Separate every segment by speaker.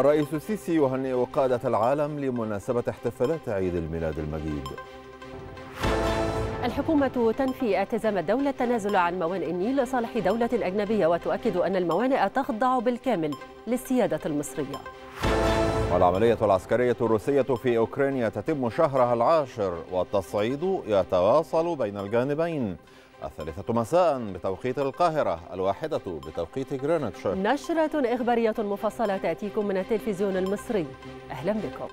Speaker 1: الرئيس السيسي يهنئ قادة العالم لمناسبة احتفالات عيد الميلاد المجيد
Speaker 2: الحكومة تنفي التزام الدولة التنازل عن موانئ النيل لصالح دولة أجنبية وتؤكد أن الموانئ تخضع بالكامل للسيادة المصرية
Speaker 1: والعملية العسكرية الروسية في أوكرانيا تتم شهرها العاشر والتصعيد يتواصل بين الجانبين الثالثة مساء بتوقيت القاهرة الواحدة بتوقيت غرينتش
Speaker 2: نشرة إخبارية مفصلة تأتيكم من التلفزيون المصري أهلا بكم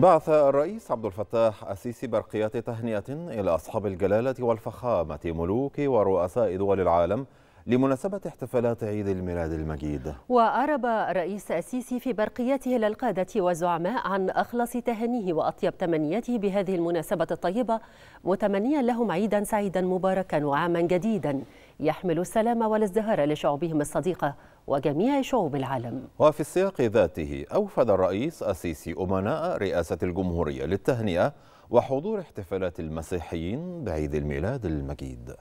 Speaker 1: بعث الرئيس عبد الفتاح السيسي برقيات تهنئة إلى أصحاب الجلالة والفخامة ملوك ورؤساء دول العالم لمناسبة احتفالات عيد الميلاد المجيد
Speaker 2: وأعرب رئيس السيسي في برقيته للقادة والزعماء عن أخلص تهنيه وأطيب تمنياته بهذه المناسبة الطيبة متمنيا لهم عيدا سعيدا مباركا وعاما جديدا يحمل السلام والازدهار لشعوبهم الصديقة وجميع شعوب العالم
Speaker 1: وفي السياق ذاته أوفد الرئيس السيسي أمناء رئاسة الجمهورية للتهنئة وحضور احتفالات المسيحيين بعيد الميلاد المجيد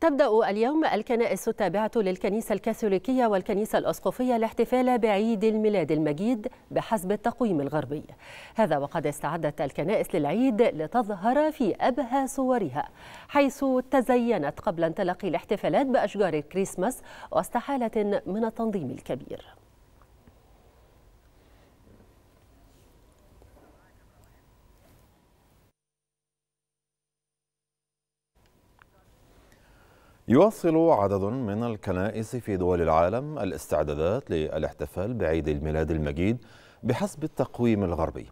Speaker 2: تبدأ اليوم الكنائس التابعة للكنيسة الكاثوليكية والكنيسة الأسقفية الاحتفال بعيد الميلاد المجيد بحسب التقويم الغربي هذا وقد استعدت الكنائس للعيد لتظهر في أبهى صورها حيث تزينت قبل انطلاق الاحتفالات بأشجار الكريسماس واستحالة من التنظيم الكبير
Speaker 1: يواصل عدد من الكنائس في دول العالم الاستعدادات للاحتفال بعيد الميلاد المجيد بحسب التقويم الغربي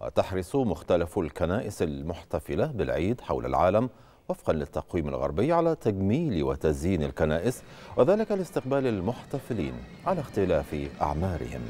Speaker 1: وتحرص مختلف الكنائس المحتفلة بالعيد حول العالم وفقا للتقويم الغربي على تجميل وتزيين الكنائس وذلك لاستقبال المحتفلين على اختلاف أعمارهم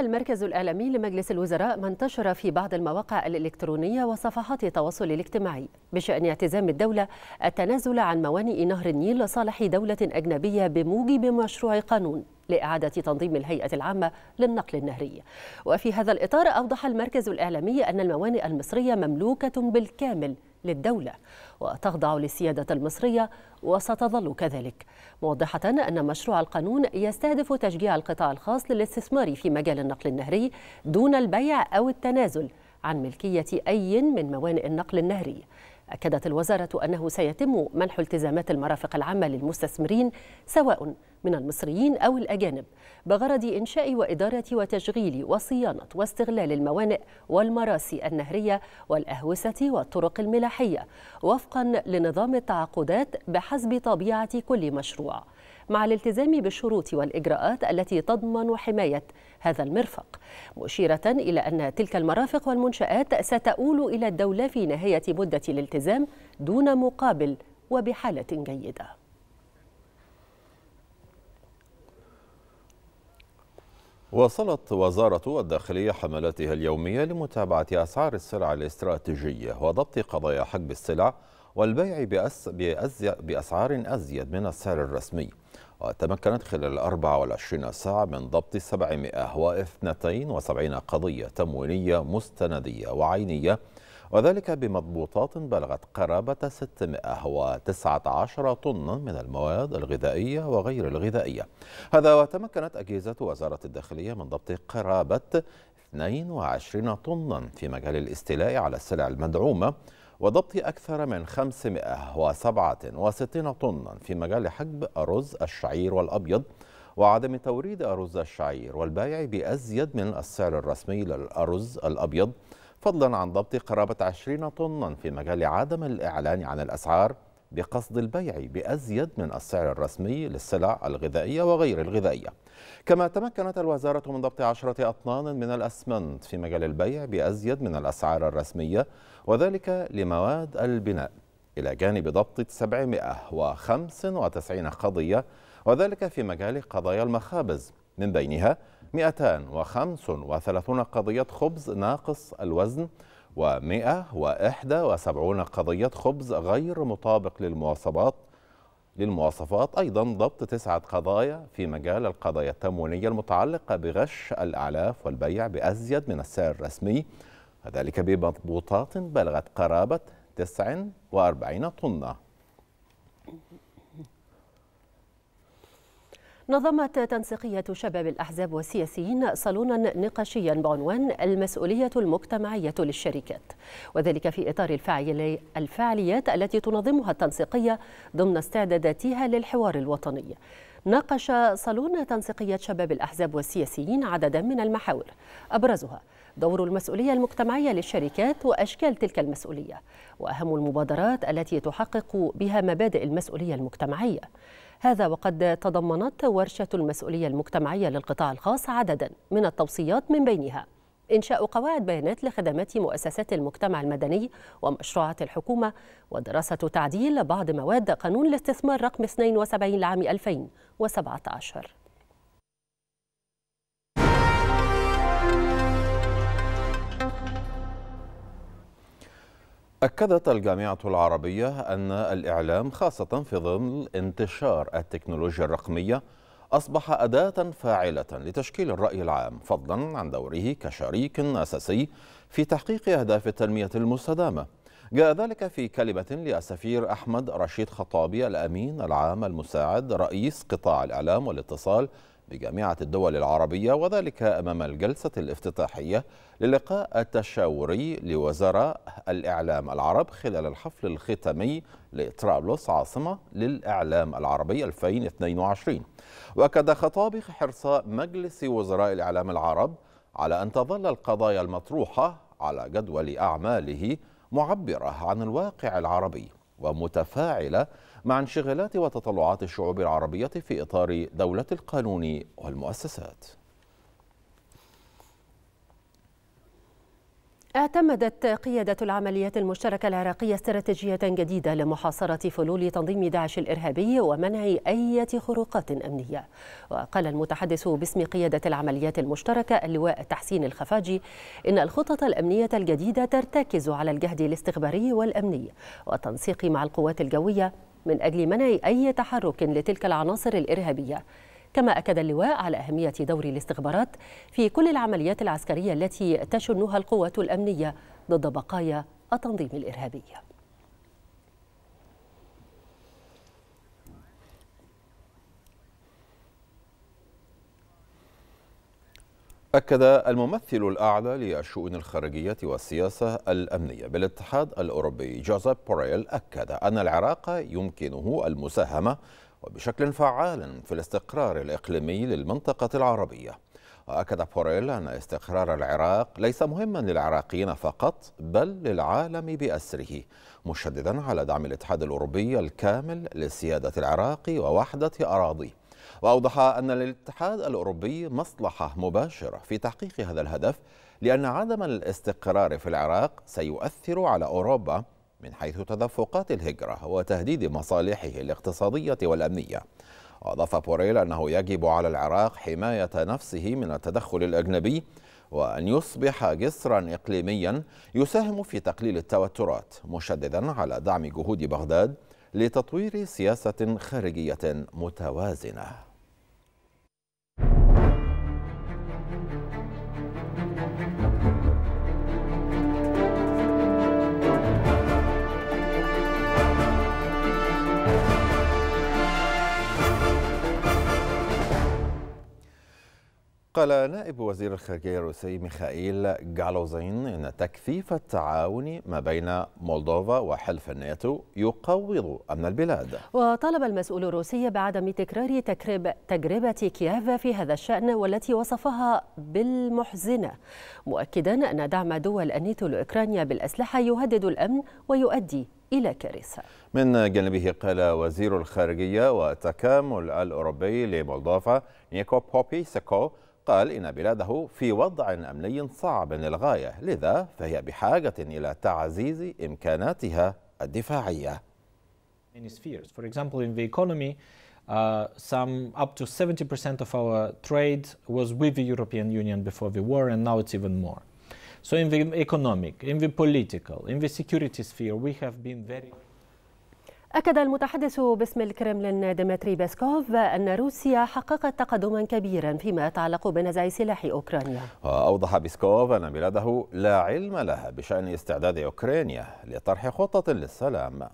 Speaker 2: المركز الإعلامي لمجلس الوزراء ما انتشر في بعض المواقع الإلكترونية وصفحات التواصل الاجتماعي بشأن اعتزام الدولة التنازل عن موانئ نهر النيل لصالح دولة أجنبية بموجب مشروع قانون لإعادة تنظيم الهيئة العامة للنقل النهري وفي هذا الإطار أوضح المركز الإعلامي أن الموانئ المصرية مملوكة بالكامل للدولة وتخضع للسيادة المصرية وستظل كذلك موضحة أن مشروع القانون يستهدف تشجيع القطاع الخاص للاستثمار في مجال النقل النهري دون البيع أو التنازل عن ملكية أي من موانئ النقل النهري أكدت الوزارة أنه سيتم منح التزامات المرافق العامة للمستثمرين سواء من المصريين أو الأجانب بغرض إنشاء وإدارة وتشغيل وصيانة واستغلال الموانئ والمراسي النهرية والأهوسة والطرق الملاحية وفقا لنظام التعاقدات بحسب طبيعة كل مشروع. مع الالتزام بالشروط والإجراءات التي تضمن حماية هذا المرفق مشيرة إلى أن تلك المرافق والمنشآت ستؤول إلى الدولة في نهاية مدة الالتزام دون مقابل وبحالة جيدة
Speaker 1: وصلت وزارة الداخلية حملاتها اليومية لمتابعة أسعار السلع الاستراتيجية وضبط قضايا حجب السلع والبيع بأس بأسعار أزيد من السعر الرسمي وتمكنت خلال الأربع والعشرين ساعة من ضبط 772 قضية تموينية مستندية وعينية وذلك بمضبوطات بلغت قرابة 619 طنا من المواد الغذائية وغير الغذائية هذا وتمكنت أجهزة وزارة الداخلية من ضبط قرابة 22 طنا في مجال الاستيلاء على السلع المدعومة وضبط أكثر من 567 طنا في مجال حجب أرز الشعير والأبيض وعدم توريد أرز الشعير والبائع بأزيد من السعر الرسمي للأرز الأبيض فضلا عن ضبط قرابة 20 طنا في مجال عدم الإعلان عن الأسعار بقصد البيع بأزيد من السعر الرسمي للسلع الغذائية وغير الغذائية كما تمكنت الوزارة من ضبط عشرة أطنان من الأسمنت في مجال البيع بأزيد من الأسعار الرسمية وذلك لمواد البناء إلى جانب ضبط 795 قضية وذلك في مجال قضايا المخابز من بينها 235 قضية خبز ناقص الوزن و171 قضية خبز غير مطابق للمواصفات للمواصفات أيضا ضبط تسعة قضايا في مجال القضايا التموينية المتعلقة بغش الأعلاف والبيع بأزيد من السعر الرسمي وذلك بمضبوطات بلغت قرابة 49 طنة
Speaker 2: نظمت تنسيقية شباب الأحزاب والسياسيين صالونا نقاشيا بعنوان المسؤولية المجتمعية للشركات وذلك في إطار الفعاليات التي تنظمها التنسيقية ضمن استعداداتها للحوار الوطني ناقش صالون تنسيقية شباب الأحزاب والسياسيين عددا من المحاور أبرزها دور المسؤولية المجتمعية للشركات وأشكال تلك المسؤولية وأهم المبادرات التي تحقق بها مبادئ المسؤولية المجتمعية هذا وقد تضمنت ورشة المسؤولية المجتمعية للقطاع الخاص عددا من التوصيات من بينها إنشاء قواعد بيانات لخدمات مؤسسات المجتمع المدني ومشروعات الحكومة ودراسة تعديل بعض مواد قانون الاستثمار رقم 72 لعام 2017
Speaker 1: أكدت الجامعة العربية أن الإعلام خاصة في ظل انتشار التكنولوجيا الرقمية أصبح أداة فاعلة لتشكيل الرأي العام فضلا عن دوره كشريك أساسي في تحقيق أهداف التنمية المستدامة جاء ذلك في كلمة للسفير أحمد رشيد خطابي الأمين العام المساعد رئيس قطاع الإعلام والاتصال بجامعة الدول العربية وذلك أمام الجلسة الافتتاحية للقاء التشاوري لوزراء الإعلام العرب خلال الحفل الختامي لطرابلس عاصمة للإعلام العربي 2022 وأكد خطاب حرص مجلس وزراء الإعلام العرب على أن تظل القضايا المطروحة على جدول أعماله معبرة عن الواقع العربي ومتفاعلة مع انشغالات وتطلعات الشعوب العربية في إطار دولة القانون والمؤسسات
Speaker 2: اعتمدت قيادة العمليات المشتركة العراقية استراتيجية جديدة لمحاصرة فلول تنظيم داعش الإرهابي ومنع أي خروقات أمنية وقال المتحدث باسم قيادة العمليات المشتركة اللواء تحسين الخفاجي إن الخطط الأمنية الجديدة ترتكز على الجهد الاستخباري والأمني والتنسيق مع القوات الجوية من أجل منع أي تحرك لتلك العناصر الإرهابية كما أكد اللواء على أهمية دور الاستخبارات في كل العمليات العسكرية التي تشنها القوات الأمنية ضد بقايا التنظيم الإرهابي
Speaker 1: أكد الممثل الأعلى للشؤون الخارجية والسياسة الأمنية بالاتحاد الأوروبي جوزيف بوريل أكد أن العراق يمكنه المساهمة وبشكل فعال في الاستقرار الإقليمي للمنطقة العربية وأكد بوريل أن استقرار العراق ليس مهما للعراقيين فقط بل للعالم بأسره مشددا على دعم الاتحاد الأوروبي الكامل لسيادة العراق ووحدة أراضيه وأوضح أن للاتحاد الأوروبي مصلحة مباشرة في تحقيق هذا الهدف لأن عدم الاستقرار في العراق سيؤثر على أوروبا من حيث تدفقات الهجرة وتهديد مصالحه الاقتصادية والأمنية وأضاف بوريل أنه يجب على العراق حماية نفسه من التدخل الأجنبي وأن يصبح جسرا إقليميا يساهم في تقليل التوترات مشددا على دعم جهود بغداد لتطوير سياسة خارجية متوازنة قال نائب وزير الخارجية الروسي ميخائيل جالوزين إن تكثيف التعاون ما بين مولدوفا وحلف الناتو يقوض أمن البلاد
Speaker 2: وطالب المسؤول الروسي بعدم تكرار تكرب تجربة كييف في هذا الشأن والتي وصفها بالمحزنة مؤكدا أن دعم دول الناتو لأوكرانيا بالأسلحة يهدد الأمن ويؤدي إلى كارثة
Speaker 1: من جانبه قال وزير الخارجية والتكامل الأوروبي لمولدوفا نيكو بوبي سكو قال إن بلاده في وضع أمني صعب للغاية لذا فهي بحاجة إلى تعزيز إمكاناتها الدفاعية
Speaker 3: Uh, some up to 70% of our trade was with the European Union before the war, and now it's even more. So in the economic, in the political, in the security sphere, we have been very...
Speaker 2: أكد المتحدث باسم الكرملين ديمتري بيسكوف أن روسيا حققت تقدما كبيرا فيما يتعلق بنزع سلاح أوكرانيا
Speaker 1: وأوضح بيسكوف أن بلاده لا علم لها بشأن استعداد أوكرانيا لطرح خطة للسلام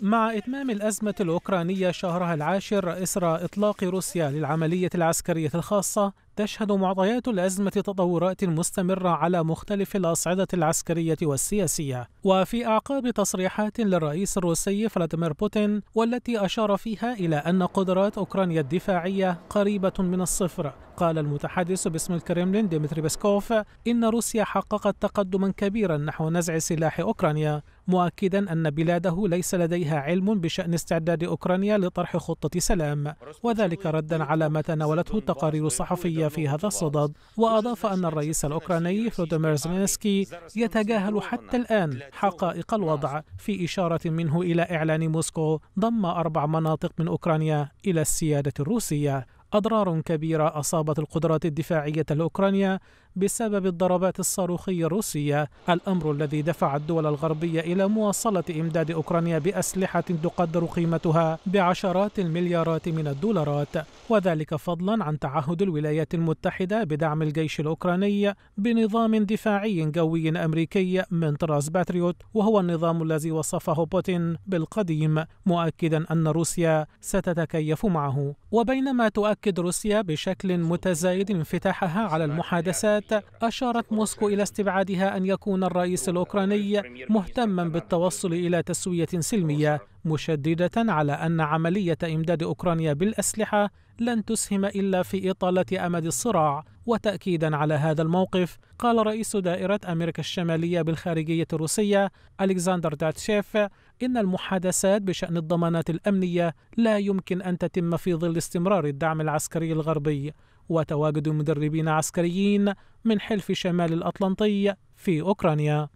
Speaker 3: مع إتمام الأزمة الأوكرانية شهرها العاشر إثر إطلاق روسيا للعملية العسكرية الخاصة تشهد معطيات الأزمة تطورات مستمرة على مختلف الأصعدة العسكرية والسياسية، وفي أعقاب تصريحات للرئيس الروسي فلاديمير بوتين والتي أشار فيها إلى أن قدرات أوكرانيا الدفاعية قريبة من الصفر، قال المتحدث باسم الكرملين ديمتري بيسكوف إن روسيا حققت تقدما كبيرا نحو نزع سلاح أوكرانيا، مؤكدا أن بلاده ليس لديها علم بشأن استعداد أوكرانيا لطرح خطة سلام، وذلك ردا على ما تناولته التقارير الصحفية في هذا الصدد وأضاف أن الرئيس الأوكراني فلوديمير زمينسكي يتجاهل حتى الآن حقائق الوضع في إشارة منه إلى إعلان موسكو ضم أربع مناطق من أوكرانيا إلى السيادة الروسية أضرار كبيرة أصابت القدرات الدفاعية الأوكرانية بسبب الضربات الصاروخية الروسية الأمر الذي دفع الدول الغربية إلى مواصلة إمداد أوكرانيا بأسلحة تقدر قيمتها بعشرات المليارات من الدولارات وذلك فضلا عن تعهد الولايات المتحدة بدعم الجيش الأوكراني بنظام دفاعي جوي أمريكي من طراز باتريوت وهو النظام الذي وصفه بوتين بالقديم مؤكدا أن روسيا ستتكيف معه وبينما تؤكد روسيا بشكل متزايد انفتاحها على المحادثات السابقات أشارت موسكو إلى استبعادها أن يكون الرئيس الأوكراني مهتما بالتوصل إلى تسوية سلمية مشددة على أن عملية إمداد أوكرانيا بالأسلحة لن تسهم إلا في إطالة أمد الصراع وتأكيدا على هذا الموقف قال رئيس دائرة أمريكا الشمالية بالخارجية الروسية ألكسندر داتشيف إن المحادثات بشأن الضمانات الأمنية لا يمكن أن تتم في ظل استمرار الدعم العسكري الغربي وتواجد مدربين عسكريين من حلف شمال الأطلنطي في أوكرانيا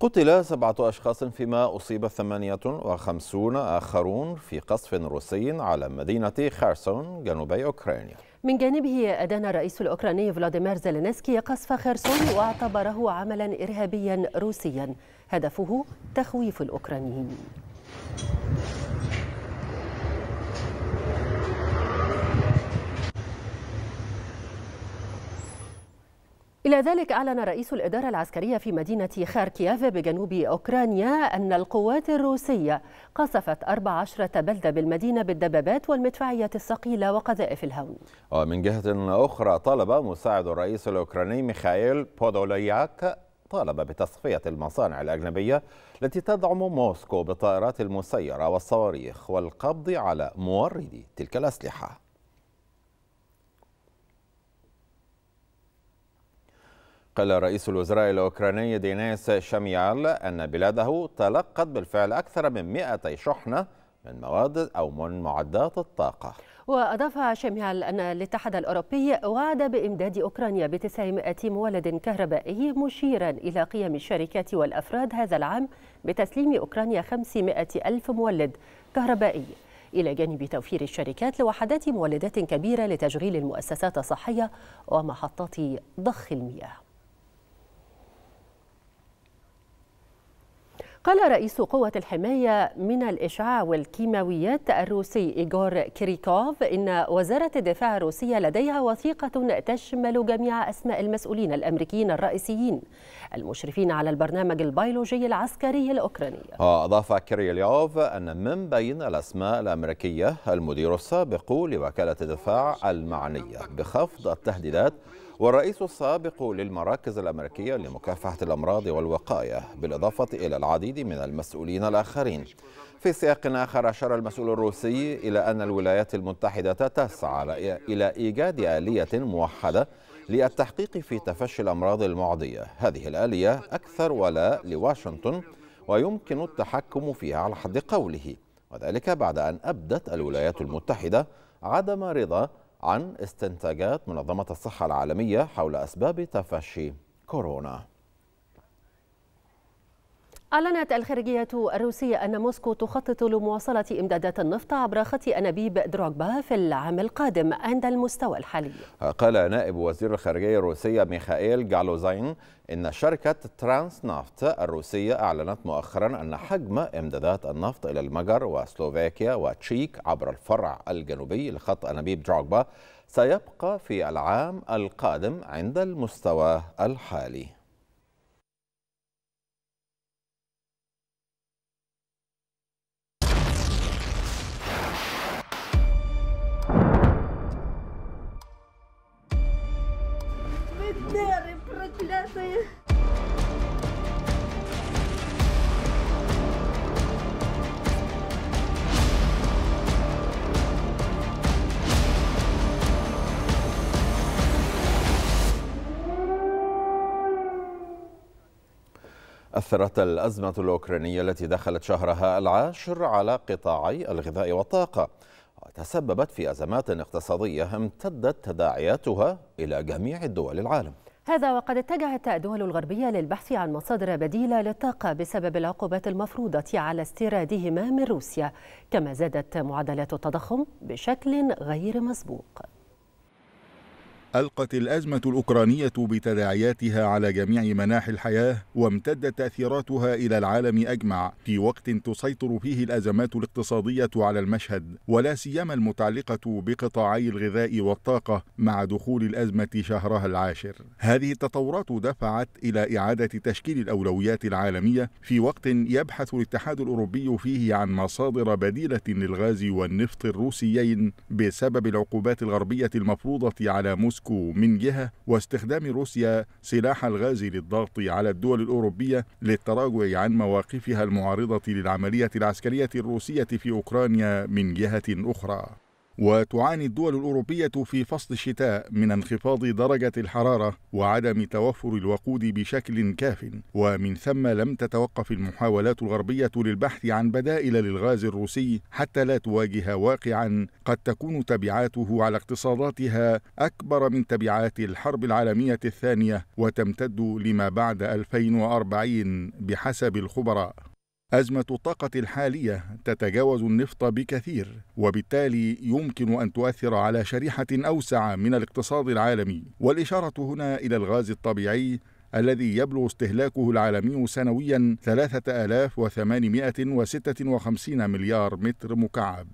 Speaker 1: قتل سبعة أشخاص فيما أصيب 58 آخرون في قصف روسي على مدينة خيرسون جنوب أوكرانيا
Speaker 2: من جانبه أدان الرئيس الأوكراني فلاديمير زيلينسكي قصف خيرسون واعتبره عملا إرهابيا روسيا هدفه تخويف الأوكرانيين إلى ذلك أعلن رئيس الإدارة العسكرية في مدينة خاركياف بجنوب أوكرانيا أن القوات الروسية قصفت 14 بلدة بالمدينة بالدبابات والمدفعية الثقيلة وقذائف الهون
Speaker 1: ومن جهة أخرى طلب مساعد الرئيس الأوكراني ميخائيل بودولياك طالب بتصفية المصانع الأجنبية التي تدعم موسكو بالطائرات المسيرة والصواريخ والقبض على موردي تلك الأسلحة قال رئيس الوزراء الأوكراني دينيس شاميال أن بلاده تلقت بالفعل أكثر من 200 شحنة من مواد أو من معدات الطاقة
Speaker 2: وأضاف شميال أن الاتحاد الأوروبي وعد بإمداد أوكرانيا ب 900 مولد كهربائي مشيرا إلى قيم الشركات والأفراد هذا العام بتسليم أوكرانيا 500 ألف مولد كهربائي إلى جانب توفير الشركات لوحدات مولدات كبيرة لتشغيل المؤسسات الصحية ومحطات ضخ المياه قال رئيس قوة الحماية من الإشعاع والكيماويات الروسي إيغور كريكوف إن وزارة الدفاع الروسية لديها وثيقة تشمل جميع أسماء المسؤولين الأمريكيين الرئيسيين المشرفين على البرنامج البيولوجي العسكري الأوكراني
Speaker 1: وأضاف كريليوف أن من بين الأسماء الأمريكية المدير السابق لوكالة الدفاع المعنية بخفض التهديدات والرئيس السابق للمراكز الأمريكية لمكافحة الأمراض والوقاية بالإضافة إلى العديد من المسؤولين الآخرين في سياق آخر أشار المسؤول الروسي إلى أن الولايات المتحدة تسعى إلى إيجاد آلية موحدة للتحقيق في تفشي الأمراض المعدية هذه الآلية أكثر ولاء لواشنطن ويمكن التحكم فيها على حد قوله وذلك بعد أن أبدت الولايات المتحدة عدم رضا عن استنتاجات منظمة الصحة العالمية حول أسباب تفشي كورونا
Speaker 2: أعلنت الخارجية الروسية أن موسكو تخطط لمواصلة إمدادات النفط عبر خط أنابيب دروغبا في العام القادم عند المستوى الحالي
Speaker 1: قال نائب وزير الخارجية الروسية ميخائيل جالوزين إن شركة ترانس نافت الروسية أعلنت مؤخرا أن حجم إمدادات النفط إلى المجر وسلوفاكيا وتشيك عبر الفرع الجنوبي لخط أنابيب دروغبا سيبقى في العام القادم عند المستوى الحالي حرفيا أثرت الأزمة الأوكرانية التي دخلت شهرها العاشر على قطاعي الغذاء والطاقة وتسببت في أزمات اقتصادية امتدت تداعياتها إلى جميع الدول العالم
Speaker 2: هذا وقد اتجهت الدول الغربية للبحث عن مصادر بديلة للطاقة بسبب العقوبات المفروضة على استيرادهما من روسيا كما زادت معدلات التضخم بشكل غير مسبوق
Speaker 4: ألقت الأزمة الأوكرانية بتداعياتها على جميع مناحي الحياة وامتدت تأثيراتها إلى العالم أجمع في وقت تسيطر فيه الأزمات الاقتصادية على المشهد ولا سيما المتعلقة بقطاعي الغذاء والطاقة مع دخول الأزمة شهرها العاشر. هذه التطورات دفعت إلى إعادة تشكيل الأولويات العالمية في وقت يبحث الاتحاد الأوروبي فيه عن مصادر بديلة للغاز والنفط الروسيين بسبب العقوبات الغربية المفروضة على موسكو موسكو من جهة واستخدام روسيا سلاح الغاز للضغط على الدول الأوروبية للتراجع عن مواقفها المعارضة للعملية العسكرية الروسية في أوكرانيا من جهة أخرى وتعاني الدول الأوروبية في فصل الشتاء من انخفاض درجة الحرارة وعدم توفر الوقود بشكل كاف ومن ثم لم تتوقف المحاولات الغربية للبحث عن بدائل للغاز الروسي حتى لا تواجه واقعا قد تكون تبعاته على اقتصاداتها أكبر من تبعات الحرب العالمية الثانية وتمتد لما بعد 2040 بحسب الخبراء أزمة الطاقة الحالية تتجاوز النفط بكثير، وبالتالي يمكن أن تؤثر على شريحة أوسع من الاقتصاد العالمي، والإشارة هنا إلى الغاز الطبيعي الذي يبلغ استهلاكه العالمي سنويا 3856 مليار متر مكعب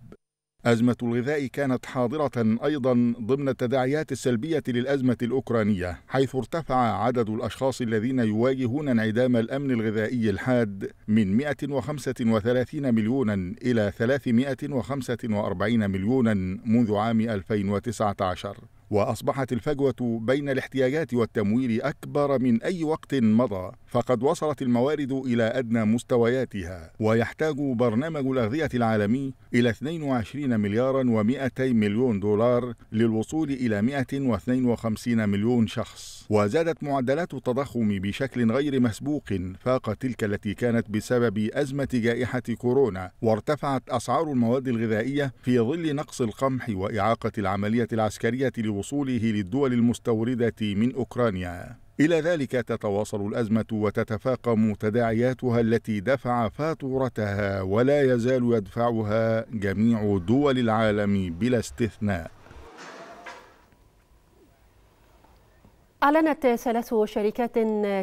Speaker 4: أزمة الغذاء كانت حاضرة أيضا ضمن التداعيات السلبية للأزمة الأوكرانية حيث ارتفع عدد الأشخاص الذين يواجهون انعدام الأمن الغذائي الحاد من 135 مليونا إلى 345 مليونا منذ عام 2019 واصبحت الفجوه بين الاحتياجات والتمويل اكبر من اي وقت مضى فقد وصلت الموارد الى ادنى مستوياتها ويحتاج برنامج الاغذيه العالمي الى 22 مليارا و200 مليون دولار للوصول الى 152 مليون شخص وزادت معدلات التضخم بشكل غير مسبوق فاق تلك التي كانت بسبب ازمه جائحه كورونا وارتفعت اسعار المواد الغذائيه في ظل نقص القمح واعاقه العمليه العسكريه وصوله للدول المستورده من اوكرانيا إلى ذلك تتواصل الأزمة وتتفاقم تداعياتها التي دفع فاتورتها ولا يزال يدفعها جميع دول العالم بلا استثناء
Speaker 2: أعلنت ثلاث شركات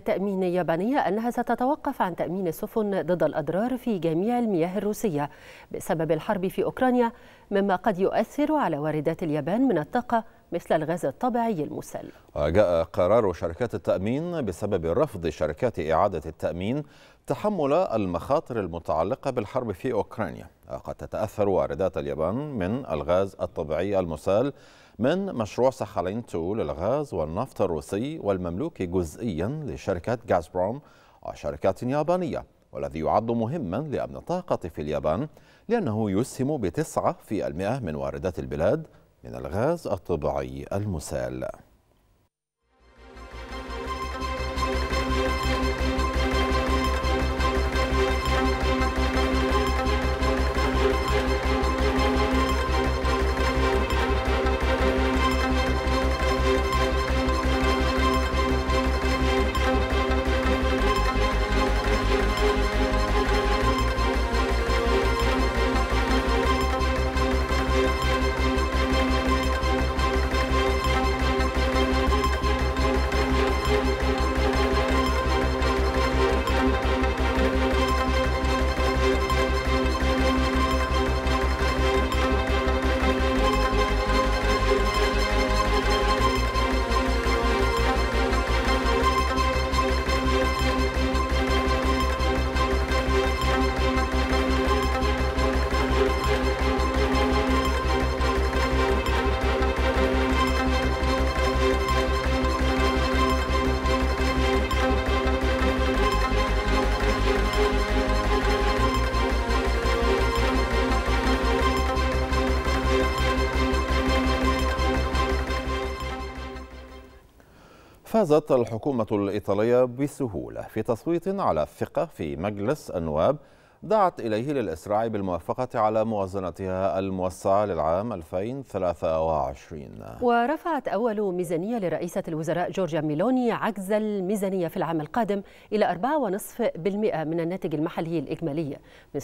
Speaker 2: تأمين يابانية أنها ستتوقف عن تأمين السفن ضد الأضرار في جميع المياه الروسية بسبب الحرب في أوكرانيا مما قد يؤثر على واردات اليابان من الطاقة مثل الغاز الطبيعي المسل
Speaker 1: وجاء قرار شركات التأمين بسبب رفض شركات إعادة التأمين تحمل المخاطر المتعلقة بالحرب في أوكرانيا قد تتأثر واردات اليابان من الغاز الطبيعي المسال من مشروع سخالين 2 للغاز والنفط الروسي والمملوك جزئيا لشركة غازبروم وشركات يابانية والذي يعد مهما لأمن الطاقة في اليابان لأنه يسهم بتسعة في المئة من واردات البلاد من الغاز الطبيعي المسال فازت الحكومة الإيطالية بسهولة في تصويت على الثقة في مجلس النواب دعت إليه للإسراع بالموافقة على موازنتها الموسعة للعام 2023
Speaker 2: ورفعت أول ميزانية لرئيسة الوزراء جورجيا ميلوني عجز الميزانية في العام القادم إلى 4.5% من الناتج المحلي الإجمالي من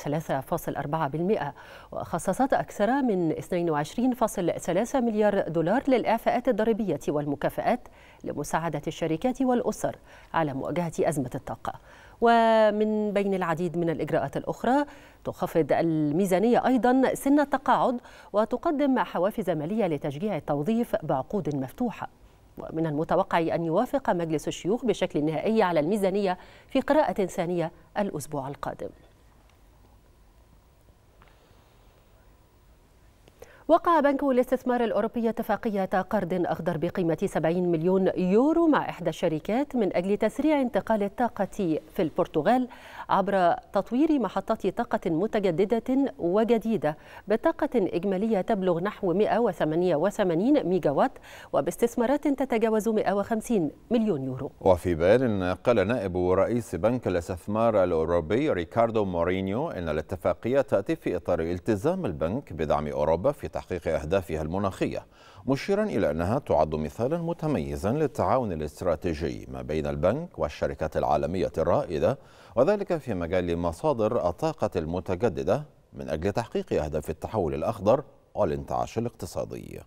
Speaker 2: 3.4% وخصصت أكثر من 22.3 مليار دولار للإعفاءات الضريبية والمكافآت لمساعدة الشركات والأسر على مواجهة أزمة الطاقة ومن بين العديد من الإجراءات الأخرى تخفض الميزانية أيضا سن التقاعد وتقدم حوافز مالية لتشجيع التوظيف بعقود مفتوحة ومن المتوقع أن يوافق مجلس الشيوخ بشكل نهائي على الميزانية في قراءة ثانية الأسبوع القادم وقع بنك الاستثمار الأوروبي اتفاقية قرض أخضر بقيمة 70 مليون يورو مع إحدى الشركات من أجل تسريع انتقال الطاقة في البرتغال عبر تطوير محطات طاقة متجددة وجديدة بطاقة إجمالية تبلغ نحو 188 ميجاوات وباستثمارات تتجاوز 150 مليون يورو
Speaker 1: وفي بيان قال نائب رئيس بنك الاستثمار الأوروبي ريكاردو مورينيو إن الاتفاقية تأتي في إطار التزام البنك بدعم أوروبا في تحقيق أهدافها المناخية مشيرا إلى أنها تعد مثالا متميزا للتعاون الاستراتيجي ما بين البنك والشركات العالمية الرائدة وذلك في مجال مصادر الطاقة المتجددة من أجل تحقيق أهداف التحول الأخضر والانتعاش الاقتصادي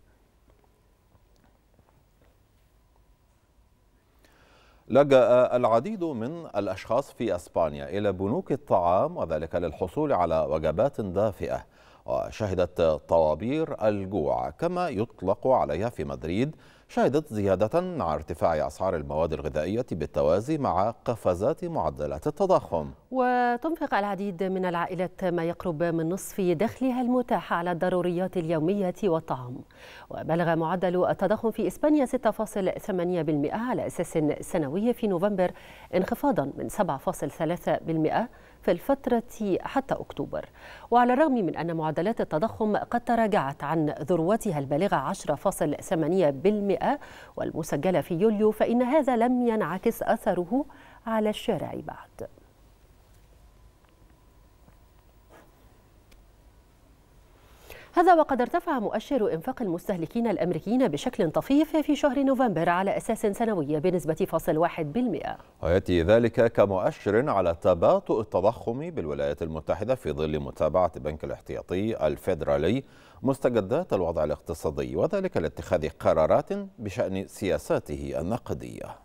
Speaker 1: لجأ العديد من الأشخاص في أسبانيا إلى بنوك الطعام وذلك للحصول على وجبات دافئة وشهدت طوابير الجوع كما يطلق عليها في مدريد شهدت زيادة مع ارتفاع أسعار المواد الغذائية بالتوازي مع قفزات معدلات التضخم
Speaker 2: وتنفق العديد من العائلات ما يقرب من نصف دخلها المتاح على الضروريات اليومية والطعام وبلغ معدل التضخم في إسبانيا 6.8% على أساس سنوي في نوفمبر انخفاضا من 7.3% في الفترة حتى أكتوبر وعلى الرغم من أن معدلات التضخم قد تراجعت عن ذروتها البالغة 10.8% والمسجلة في يوليو فإن هذا لم ينعكس أثره على الشارع بعد هذا وقد ارتفع مؤشر انفاق المستهلكين الامريكيين بشكل طفيف في شهر نوفمبر على اساس سنوي بنسبه فاصل واحد بالمئه.
Speaker 1: وياتي ذلك كمؤشر على تباطؤ التضخم بالولايات المتحده في ظل متابعه بنك الاحتياطي الفيدرالي مستجدات الوضع الاقتصادي وذلك لاتخاذ قرارات بشان سياساته النقديه.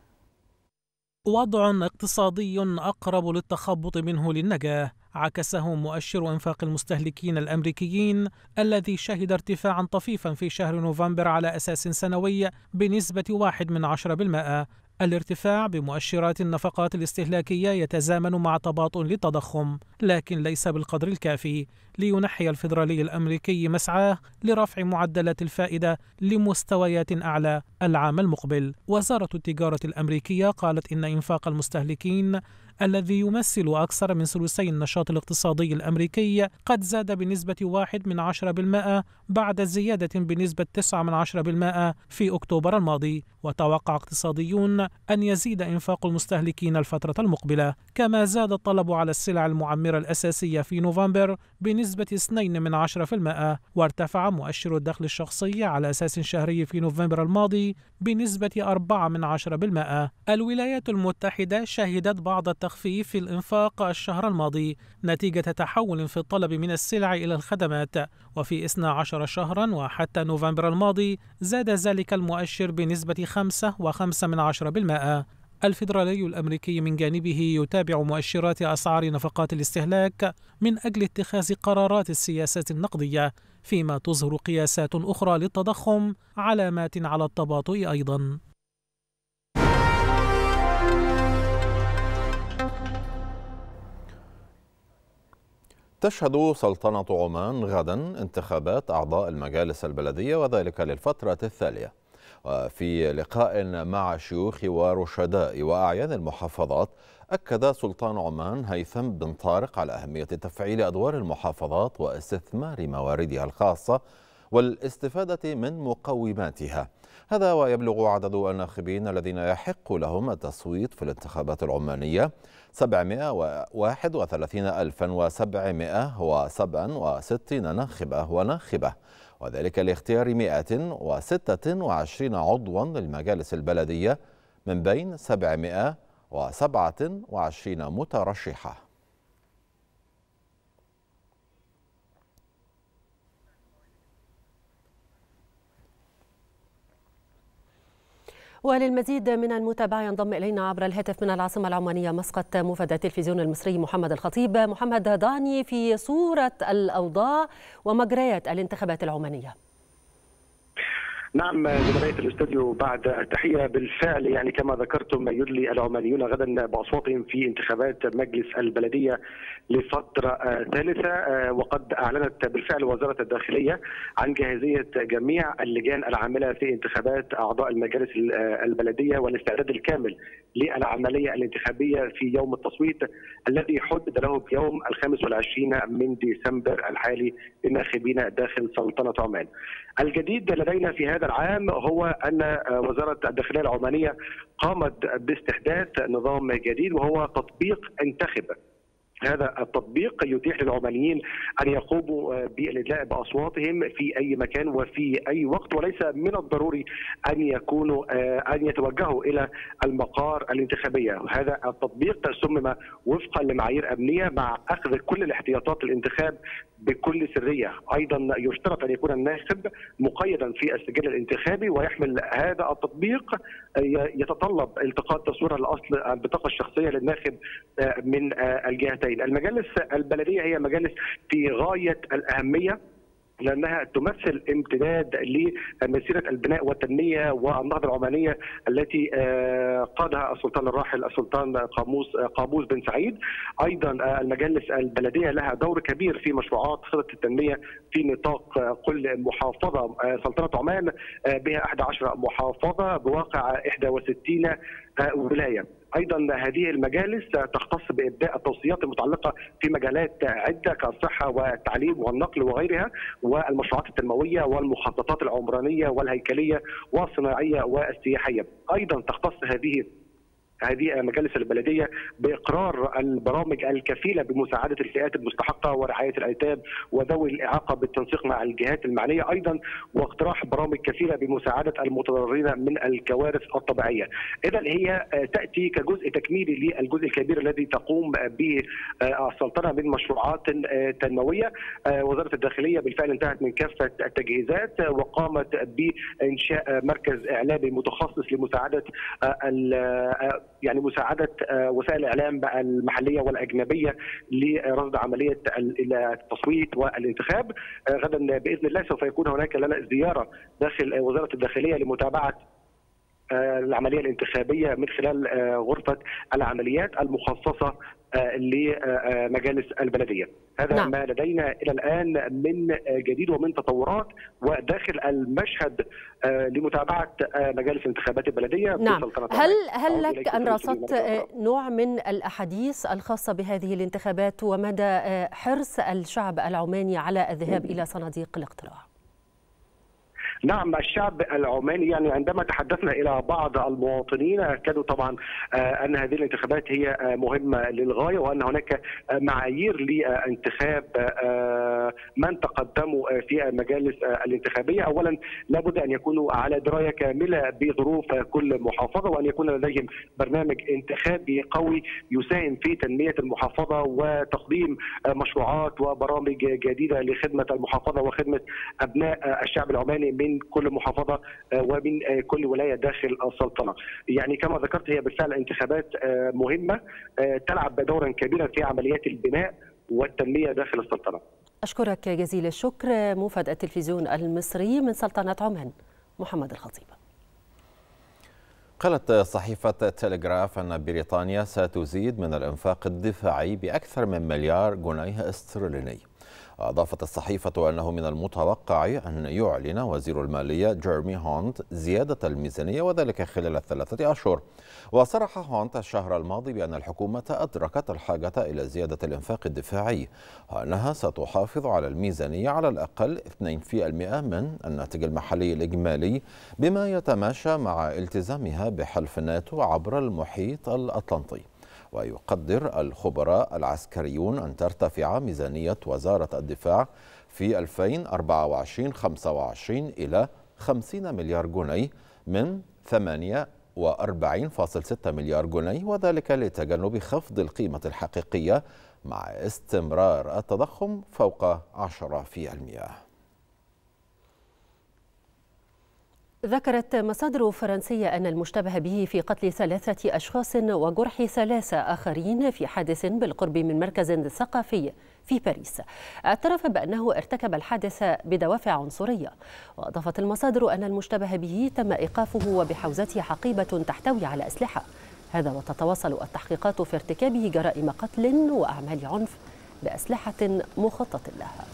Speaker 3: وضع اقتصادي اقرب للتخبط منه للنجاه. عكسه مؤشر انفاق المستهلكين الامريكيين الذي شهد ارتفاعا طفيفا في شهر نوفمبر على اساس سنوي بنسبه واحد من عشرة بالمائة الارتفاع بمؤشرات النفقات الاستهلاكية يتزامن مع تباطؤ للتضخم لكن ليس بالقدر الكافي لينحي الفيدرالي الأمريكي مسعاه لرفع معدلات الفائدة لمستويات أعلى العام المقبل وزارة التجارة الأمريكية قالت إن إنفاق المستهلكين الذي يمثل أكثر من ثلثي النشاط الاقتصادي الأمريكي قد زاد بنسبة واحد من عشرة بالمائة بعد زيادة بنسبة تسعة من عشرة بالمائة في أكتوبر الماضي وتوقع اقتصاديون أن يزيد إنفاق المستهلكين الفترة المقبلة كما زاد الطلب على السلع المعمرة الأساسية في نوفمبر بنسبة 2 من المائة وارتفع مؤشر الدخل الشخصي على أساس شهري في نوفمبر الماضي بنسبة 4 الولايات المتحدة شهدت بعض التخفيف في الإنفاق الشهر الماضي نتيجة تحول في الطلب من السلع إلى الخدمات وفي 12 شهرا وحتى نوفمبر الماضي زاد ذلك المؤشر بنسبة 5.5%. الفيدرالي الامريكي من جانبه يتابع مؤشرات اسعار نفقات الاستهلاك من اجل اتخاذ قرارات السياسات النقديه فيما تظهر قياسات أخرى للتضخم علامات على التباطؤ أيضاً
Speaker 1: تشهد سلطنة عمان غدا انتخابات أعضاء المجالس البلدية وذلك للفترة الثالية وفي لقاء مع شيوخ ورشداء وأعيان المحافظات أكد سلطان عمان هيثم بن طارق على أهمية تفعيل أدوار المحافظات واستثمار مواردها الخاصة والاستفادة من مقوماتها هذا ويبلغ عدد الناخبين الذين يحق لهم التصويت في الانتخابات العمانية 731767 ناخبة وناخبة وذلك لاختيار 126 عضوا للمجالس البلدية من بين 700 و27 مترشحة
Speaker 2: وللمزيد من المتابعة ينضم إلينا عبر الهاتف من العاصمة العمانية مسقط مفدى التلفزيون المصري محمد الخطيب محمد داني في صورة الأوضاع ومجريات الانتخابات العمانية
Speaker 5: نعم زملائي الاستوديو بعد التحيه بالفعل يعني كما ذكرتم يدلي العمانيون غدا باصواتهم في انتخابات مجلس البلديه لفتره آه، ثالثه آه، وقد اعلنت بالفعل وزاره الداخليه عن جاهزيه جميع اللجان العامله في انتخابات اعضاء المجالس آه، البلديه والاستعداد الكامل للعمليه الانتخابيه في يوم التصويت الذي حدد له بيوم الخامس والعشرين من ديسمبر الحالي للناخبين داخل سلطنه عمان. الجديد لدينا في هذا العام هو ان وزاره الداخليه العمانيه قامت باستحداث نظام جديد وهو تطبيق انتخب هذا التطبيق يتيح للعماليين ان يقوموا آه، بالادلاء باصواتهم في اي مكان وفي اي وقت وليس من الضروري ان يكونوا آه، ان يتوجهوا الى المقار الانتخابيه، هذا التطبيق صمم وفقا لمعايير امنيه مع اخذ كل الاحتياطات الانتخاب بكل سريه، ايضا يشترط ان يكون الناخب مقيدا في السجل الانتخابي ويحمل هذا التطبيق يتطلب التقاط تصويرها الاصل البطاقه الشخصيه للناخب آه، من آه، الجهتين المجالس البلديه هي مجالس في غايه الاهميه لانها تمثل امتداد لمسيره البناء والتنميه والنهضه العمانيه التي آه، قادها السلطان الراحل السلطان قاموس آه، قابوس بن سعيد ايضا آه، المجالس البلديه لها دور كبير في مشروعات خطه التنميه في نطاق كل محافظه سلطنه عمان بها 11 محافظه بواقع 61 ولايه ايضا هذه المجالس تختص بابداء التوصيات المتعلقه في مجالات عده كالصحه والتعليم والنقل وغيرها والمشروعات التنمويه والمخططات العمرانيه والهيكليه والصناعيه والسياحيه ايضا تختص هذه هذه مجالس البلديه باقرار البرامج الكفيله بمساعده الفئات المستحقه ورعايه الايتام وذوي الاعاقه بالتنسيق مع الجهات المعنيه ايضا واقتراح برامج كفيله بمساعده المتضررين من الكوارث الطبيعيه. اذا هي تاتي كجزء تكميلي للجزء الكبير الذي تقوم به السلطنه من مشروعات تنمويه. وزاره الداخليه بالفعل انتهت من كافه التجهيزات وقامت بانشاء مركز اعلامي متخصص لمساعده يعني مساعده آه، وسائل الاعلام بقى المحليه والاجنبيه لرصد عمليه التصويت والانتخاب آه، غدا باذن الله سوف يكون هناك لنا زياره داخل آه، وزاره الداخليه لمتابعه العمليه الانتخابيه من خلال غرفه العمليات المخصصه لمجالس البلديه هذا نعم. ما لدينا الى الان من جديد ومن تطورات وداخل المشهد آه، لمتابعه آه، مجالس الانتخابات البلديه نعم. هل
Speaker 2: هل لك ان رصدت نوع من الاحاديث الخاصه بهذه الانتخابات ومدى آه، حرص الشعب العماني على الذهاب الى صناديق الاقتراع؟
Speaker 5: نعم الشعب العماني يعني عندما تحدثنا الى بعض المواطنين اكدوا طبعا آه، ان هذه الانتخابات هي آه، مهمه للغايه وان هناك آه، معايير لانتخاب من تقدموا في المجالس الانتخابيه اولا لابد ان يكونوا على درايه كامله بظروف كل محافظه وان يكون لديهم برنامج انتخابي قوي يساهم في تنميه المحافظه وتقديم مشروعات وبرامج جديده لخدمه المحافظه وخدمه ابناء الشعب العماني من من كل محافظه آه، ومن آه، كل ولايه داخل السلطنه. يعني كما ذكرت هي بالفعل انتخابات آه، مهمه تلعب دورا كبيرا في عمليات البناء والتنميه داخل السلطنه.
Speaker 2: اشكرك جزيل الشكر موفد التلفزيون المصري من سلطنه عمان محمد الخطيب.
Speaker 1: قالت صحيفة تيليغراف أن بريطانيا ستزيد من الإنفاق الدفاعي بأكثر من مليار جنيه استرليني أضافت الصحيفة أنه من المتوقع أن يعلن وزير المالية جيرمي هونت زيادة الميزانية وذلك خلال الثلاثة أشهر وصرح هونت الشهر الماضي بأن الحكومة أدركت الحاجة إلى زيادة الإنفاق الدفاعي وأنها ستحافظ على الميزانية على الأقل 2% من الناتج المحلي الإجمالي بما يتماشى مع التزامها بحلف الناتو عبر المحيط الأطلنطي ويقدر الخبراء العسكريون أن ترتفع ميزانية وزارة الدفاع في 2024-25 إلى 50 مليار جنيه من 48.6 مليار جنيه وذلك لتجنب خفض القيمة الحقيقية مع استمرار التضخم فوق 10%
Speaker 2: ذكرت مصادر فرنسية أن المشتبه به في قتل ثلاثة أشخاص وجرح ثلاثة آخرين في حادث بالقرب من مركز ثقافي في باريس اعترف بأنه ارتكب الحادث بدوافع عنصرية وأضافت المصادر أن المشتبه به تم إيقافه وبحوزته حقيبة تحتوي على أسلحة هذا وتتواصل التحقيقات في ارتكابه جرائم قتل وأعمال عنف بأسلحة مخطط لها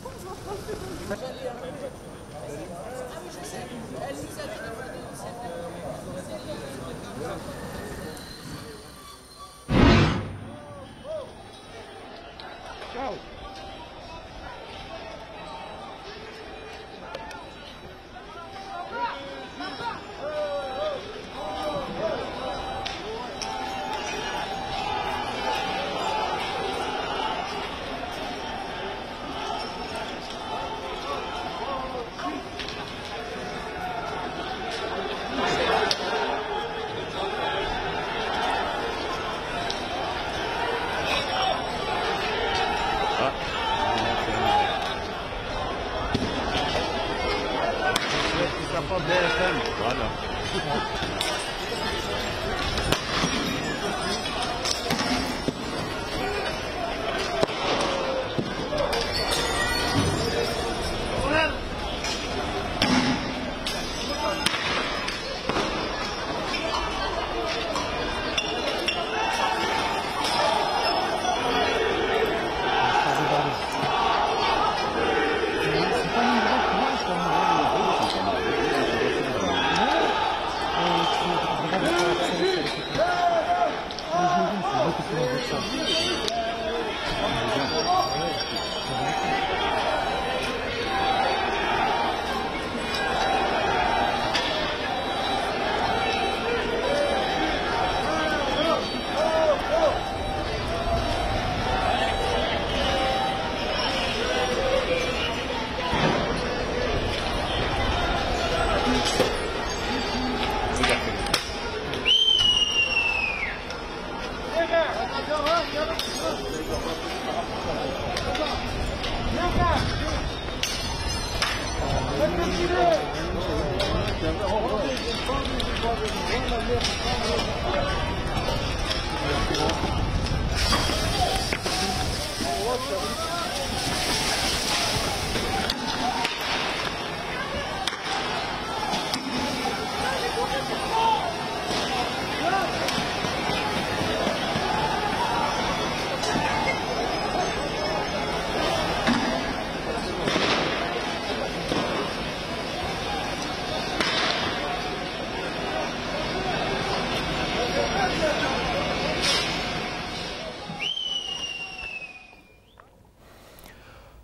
Speaker 2: Вон, наверное,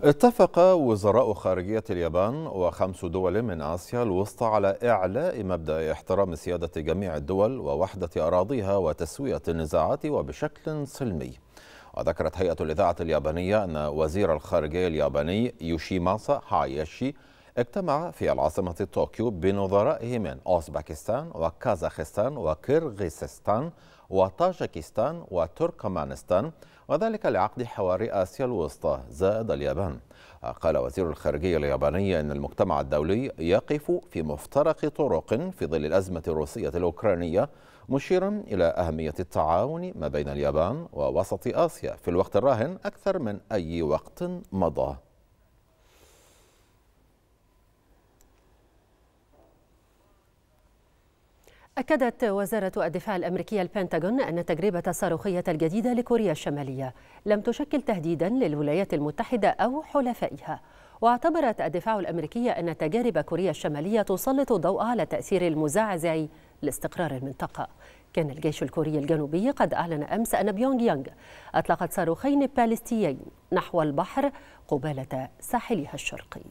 Speaker 1: اتفق وزراء خارجية اليابان وخمس دول من آسيا الوسطى على إعلاء مبدأ احترام سيادة جميع الدول ووحدة أراضيها وتسوية النزاعات وبشكل سلمي وذكرت هيئة الإذاعة اليابانية أن وزير الخارجية الياباني يوشيماسا هاياشي اجتمع في العاصمة طوكيو بنظرائه من أوزباكستان وكازاخستان وكيرغيزستان وطاجكستان وتركمانستان وذلك لعقد حوار آسيا الوسطى زائد اليابان قال وزير الخارجية الياباني أن المجتمع الدولي يقف في مفترق طرق في ظل الأزمة الروسية الأوكرانية مشيرا إلى أهمية التعاون ما بين اليابان ووسط آسيا في الوقت الراهن أكثر من أي وقت مضى
Speaker 2: أكدت وزارة الدفاع الأمريكية البنتاغون أن التجربة الصاروخية الجديدة لكوريا الشمالية لم تشكل تهديدا للولايات المتحدة أو حلفائها واعتبرت الدفاع الأمريكية أن تجارب كوريا الشمالية تسلط الضوء على تأثير المزعزع لاستقرار المنطقة كان الجيش الكوري الجنوبي قد أعلن أمس أن بيونغ يانغ أطلقت صاروخين باليستيين نحو البحر قبالة ساحلها الشرقي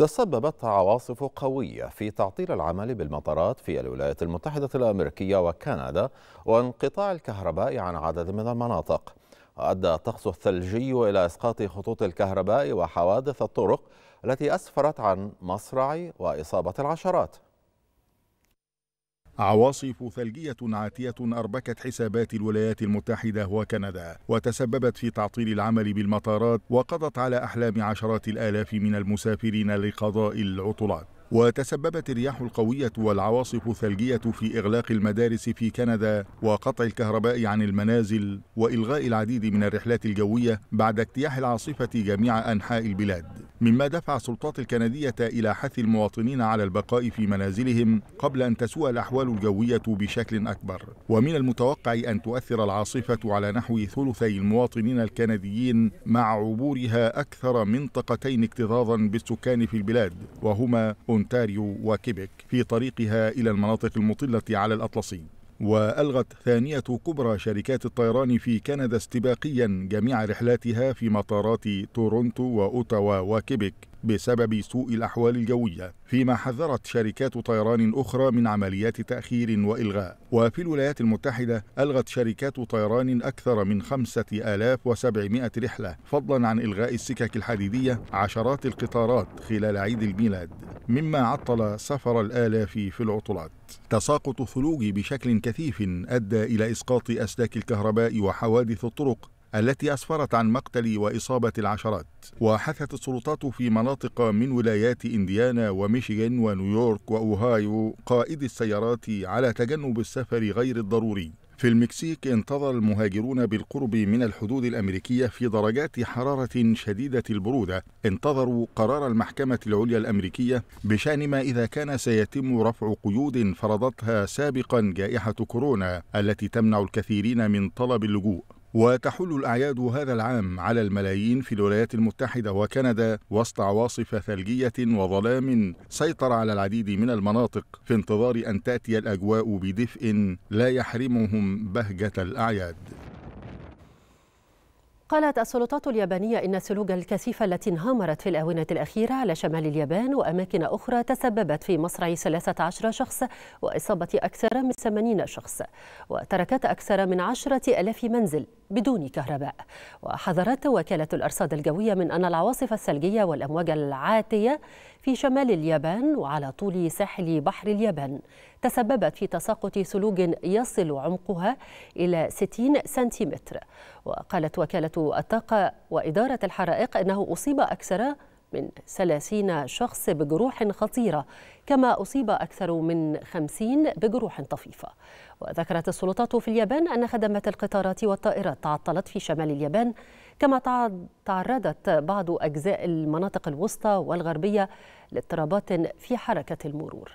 Speaker 1: تسببت عواصف قوية في تعطيل العمل بالمطارات في الولايات المتحدة الأمريكية وكندا وانقطاع الكهرباء عن عدد من المناطق وأدى الطقس الثلجي إلى إسقاط خطوط الكهرباء وحوادث الطرق التي أسفرت عن مصرع وإصابة
Speaker 4: العشرات عواصف ثلجية عاتية أربكت حسابات الولايات المتحدة وكندا وتسببت في تعطيل العمل بالمطارات وقضت على أحلام عشرات الآلاف من المسافرين لقضاء العطلات وتسببت الرياح القوية والعواصف الثلجية في إغلاق المدارس في كندا وقطع الكهرباء عن المنازل وإلغاء العديد من الرحلات الجوية بعد اجتياح العاصفة جميع أنحاء البلاد مما دفع السلطات الكندية إلى حث المواطنين على البقاء في منازلهم قبل أن تسوء الأحوال الجوية بشكل أكبر ومن المتوقع أن تؤثر العاصفة على نحو ثلثي المواطنين الكنديين مع عبورها أكثر منطقتين اكتظاظا بالسكان في البلاد وهما أونتاريو وكيبك في طريقها إلى المناطق المطلة على الأطلسي وألغت ثانية كبرى شركات الطيران في كندا استباقيا جميع رحلاتها في مطارات تورونتو وأوتاوا وكيبك بسبب سوء الأحوال الجوية فيما حذرت شركات طيران أخرى من عمليات تأخير وإلغاء وفي الولايات المتحدة ألغت شركات طيران أكثر من 5700 رحلة فضلا عن إلغاء السكك الحديدية عشرات القطارات خلال عيد الميلاد مما عطل سفر الآلاف في العطلات تساقط الثلوج بشكل كثيف أدى إلى إسقاط أسلاك الكهرباء وحوادث الطرق التي أسفرت عن مقتل وإصابة العشرات وحثت السلطات في مناطق من ولايات إنديانا وميشيغان ونيويورك وأوهايو قائدي السيارات على تجنب السفر غير الضروري في المكسيك انتظر المهاجرون بالقرب من الحدود الأمريكية في درجات حرارة شديدة البرودة انتظروا قرار المحكمة العليا الأمريكية بشأن ما إذا كان سيتم رفع قيود فرضتها سابقا جائحة كورونا التي تمنع الكثيرين من طلب اللجوء وتحل الأعياد هذا العام على الملايين في الولايات المتحدة وكندا وسط عواصف ثلجية وظلام سيطر على العديد من المناطق في انتظار أن تأتي الأجواء بدفء لا يحرمهم بهجة الأعياد
Speaker 2: قالت السلطات اليابانية إن السلوج الكثيفة التي انهمرت في الآونة الأخيرة على شمال اليابان وأماكن أخرى تسببت في مصرع 13 شخص وإصابة أكثر من 80 شخص وتركت أكثر من 10 ألاف منزل بدون كهرباء وحذرت وكالة الأرصاد الجوية من أن العواصف الثلجية والأمواج العاتية في شمال اليابان وعلى طول ساحل بحر اليابان تسببت في تساقط ثلوج يصل عمقها إلى 60 سنتيمتر وقالت وكالة الطاقة وإدارة الحرائق أنه أصيب أكثر من 30 شخص بجروح خطيرة كما أصيب أكثر من 50 بجروح طفيفة وذكرت السلطات في اليابان أن خدمات القطارات والطائرات تعطلت في شمال اليابان كما تعرضت بعض أجزاء المناطق الوسطى والغربية لاضطرابات في حركة المرور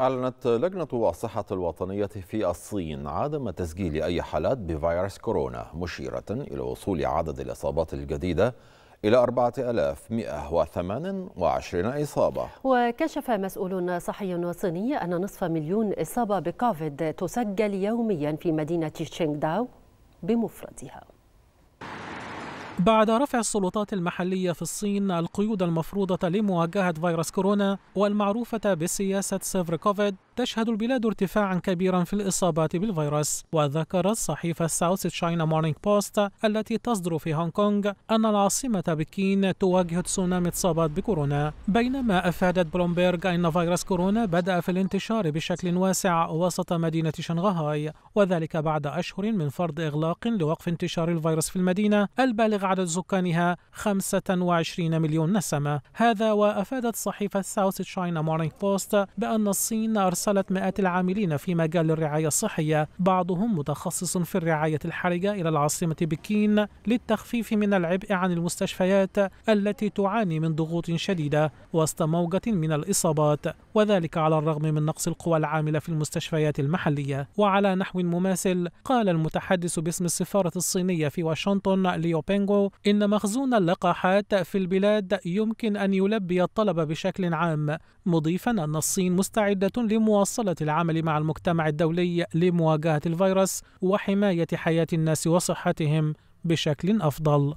Speaker 1: أعلنت لجنة الصحة الوطنية في الصين عدم تسجيل أي حالات بفيروس كورونا مشيرة إلى وصول عدد الإصابات الجديدة إلى 4128 إصابة
Speaker 2: وكشف مسؤول صحي صيني أن نصف مليون إصابة بكوفيد تسجل يوميا في مدينة شينغداو بمفردها
Speaker 3: بعد رفع السلطات المحلية في الصين القيود المفروضة لمواجهة فيروس كورونا والمعروفة بسياسة سيفر كوفيد تشهد البلاد ارتفاعا كبيرا في الإصابات بالفيروس وذكرت صحيفة ساوث تشاينا مورنينغ بوست التي تصدر في هونغ كونغ أن العاصمة بكين تواجه تسونامي إصابات بكورونا بينما أفادت بلومبيرغ أن فيروس كورونا بدأ في الانتشار بشكل واسع وسط مدينة شنغهاي وذلك بعد أشهر من فرض إغلاق لوقف انتشار الفيروس في المدينة البالغ عدد سكانها 25 مليون نسمة هذا وأفادت صحيفة ساوث تشاينا مورنينغ بوست بأن الصين أرسلت وصلت مئات العاملين في مجال الرعاية الصحية بعضهم متخصص في الرعاية الحرجة إلى العاصمة بكين للتخفيف من العبء عن المستشفيات التي تعاني من ضغوط شديدة وسط موجة من الإصابات وذلك على الرغم من نقص القوى العاملة في المستشفيات المحلية وعلى نحو مماثل قال المتحدث باسم السفارة الصينية في واشنطن ليو بينغو إن مخزون اللقاحات في البلاد يمكن أن يلبي الطلب بشكل عام مضيفا أن الصين مستعدة لمواصلة مواصلة العمل مع المجتمع الدولي لمواجهة الفيروس وحماية حياة الناس وصحتهم بشكل أفضل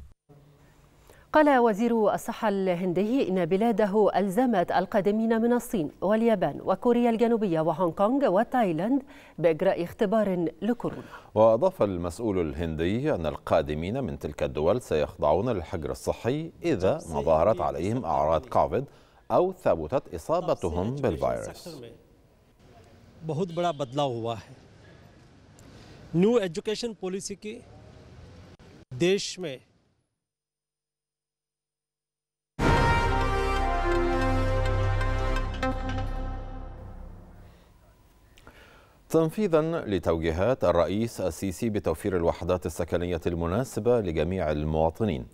Speaker 2: قال وزير الصحة الهندي إن بلاده ألزمت القادمين من الصين واليابان وكوريا الجنوبية وهونغ كونغ وتايلاند بإجراء اختبار لكورونا
Speaker 1: وأضاف المسؤول الهندي أن القادمين من تلك الدول سيخضعون للحجر الصحي إذا ما ظهرت عليهم أعراض كوفيد أو ثبتت إصابتهم بالفيروس
Speaker 3: बहुत बड़ा बदलाव हुआ है new education policy की देश में
Speaker 1: تنفيذا لتوجيهات الرئيس السيسي بتوفير الوحدات السكنية المناسبة لجميع المواطنين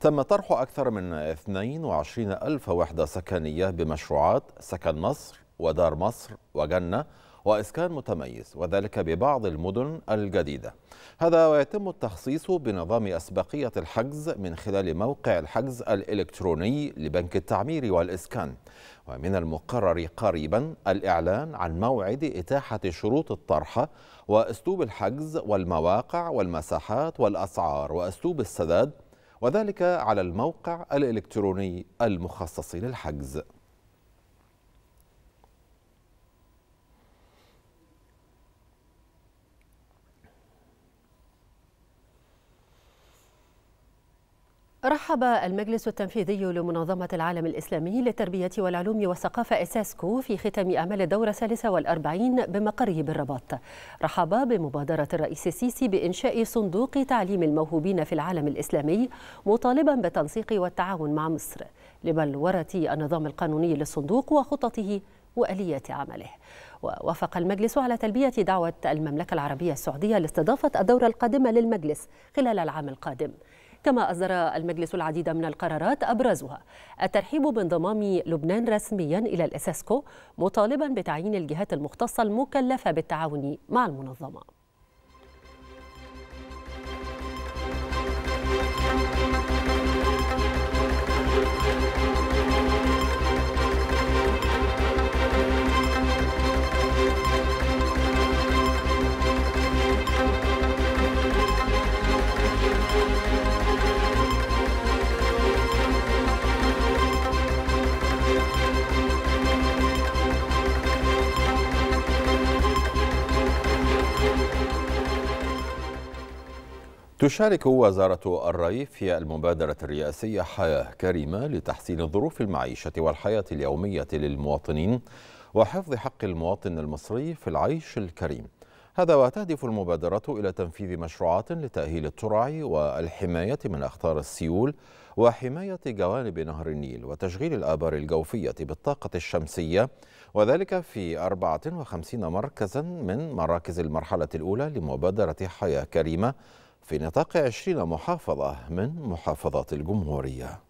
Speaker 1: تم طرح أكثر من 22 ألف وحدة سكنية بمشروعات سكن مصر ودار مصر وجنة وإسكان متميز وذلك ببعض المدن الجديدة هذا ويتم التخصيص بنظام أسبقية الحجز من خلال موقع الحجز الإلكتروني لبنك التعمير والإسكان ومن المقرر قريبا الإعلان عن موعد إتاحة شروط الطرحة وأسلوب الحجز والمواقع والمساحات والأسعار وأسلوب السداد وذلك على الموقع الإلكتروني المخصص للحجز
Speaker 2: رحب المجلس التنفيذي لمنظمة العالم الإسلامي للتربية والعلوم والثقافة إساسكو في ختام أمل الدورة 43 والأربعين بمقره بالرباط رحب بمبادرة الرئيس السيسي بإنشاء صندوق تعليم الموهوبين في العالم الإسلامي مطالبا بالتنسيق والتعاون مع مصر لبلورة النظام القانوني للصندوق وخططه وآليات عمله ووافق المجلس على تلبية دعوة المملكة العربية السعودية لاستضافة الدورة القادمة للمجلس خلال العام القادم كما أصدر المجلس العديد من القرارات أبرزها الترحيب بانضمام لبنان رسميا إلى الإساسكو مطالبا بتعيين الجهات المختصة المكلفة بالتعاون مع المنظمة
Speaker 1: تشارك وزارة الري في المبادرة الرئاسية حياة كريمة لتحسين ظروف المعيشة والحياة اليومية للمواطنين وحفظ حق المواطن المصري في العيش الكريم هذا وتهدف المبادرة إلى تنفيذ مشروعات لتأهيل الترع والحماية من أخطار السيول وحماية جوانب نهر النيل وتشغيل الآبار الجوفية بالطاقة الشمسية وذلك في 54 مركزا من مراكز المرحلة الأولى لمبادرة حياة كريمة في نطاق 20 محافظة من محافظات الجمهورية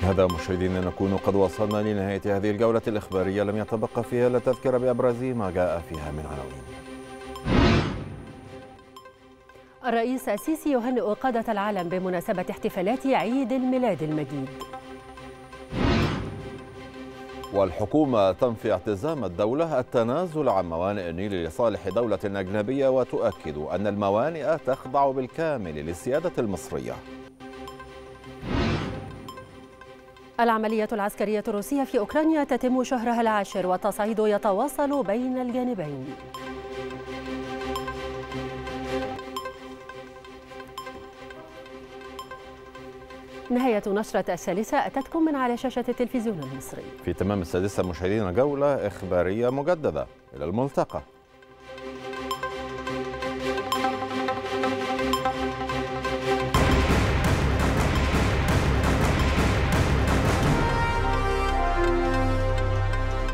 Speaker 1: هذا مشاهدينا نكون قد وصلنا لنهاية هذه الجولة الإخبارية لم يتبقى فيها لا تذكر بأبرز ما جاء فيها من عناوين
Speaker 2: الرئيس السيسي يهنئ قادة العالم بمناسبة احتفالات عيد الميلاد المجيد
Speaker 1: والحكومة تنفي اعتزام الدولة التنازل عن موانئ النيل لصالح دولة أجنبية وتؤكد أن الموانئ تخضع بالكامل للسيادة المصرية
Speaker 2: العملية العسكرية الروسية في أوكرانيا تتم شهرها العاشر والتصعيد يتواصل بين الجانبين نهاية نشرة الثالثة أتتكم من على شاشة التلفزيون المصري
Speaker 1: في تمام السادسة مشاهدينا جولة إخبارية مجددة إلى الملتقى